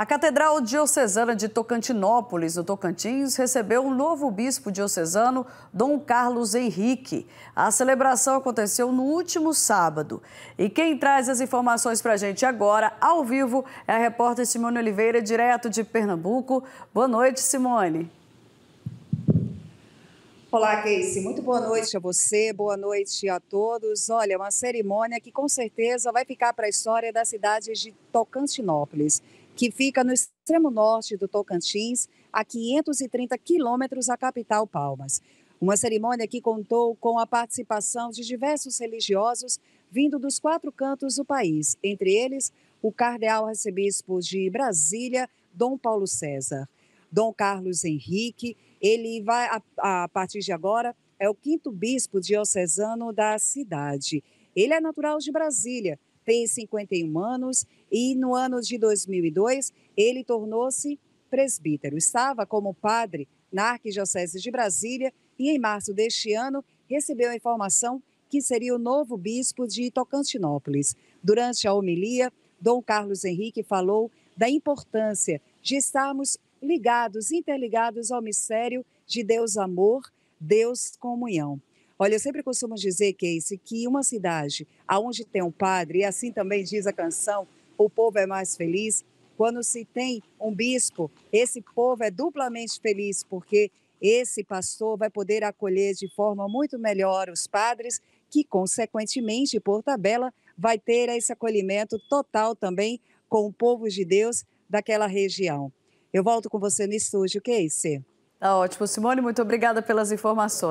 A Catedral Diocesana de Tocantinópolis, no Tocantins, recebeu um novo bispo diocesano, Dom Carlos Henrique. A celebração aconteceu no último sábado. E quem traz as informações para a gente agora, ao vivo, é a repórter Simone Oliveira, direto de Pernambuco. Boa noite, Simone. Olá, Casey. Muito boa noite a você, boa noite a todos. Olha, uma cerimônia que com certeza vai ficar para a história da cidade de Tocantinópolis, que fica no extremo norte do Tocantins, a 530 quilômetros da capital Palmas. Uma cerimônia que contou com a participação de diversos religiosos vindo dos quatro cantos do país, entre eles o cardeal arcebispo de Brasília, Dom Paulo César. Dom Carlos Henrique. Ele vai, a, a partir de agora, é o quinto bispo diocesano da cidade. Ele é natural de Brasília, tem 51 anos e no ano de 2002 ele tornou-se presbítero. Estava como padre na Arquidiocese de Brasília e em março deste ano recebeu a informação que seria o novo bispo de Tocantinópolis. Durante a homilia, Dom Carlos Henrique falou da importância de estarmos ligados, interligados ao mistério de Deus amor, Deus comunhão. Olha, eu sempre costumo dizer, Casey, que uma cidade aonde tem um padre, e assim também diz a canção, o povo é mais feliz, quando se tem um bispo, esse povo é duplamente feliz, porque esse pastor vai poder acolher de forma muito melhor os padres, que, consequentemente, por tabela, vai ter esse acolhimento total também com o povo de Deus daquela região. Eu volto com você no estúdio, Casey. É tá ótimo. Simone, muito obrigada pelas informações.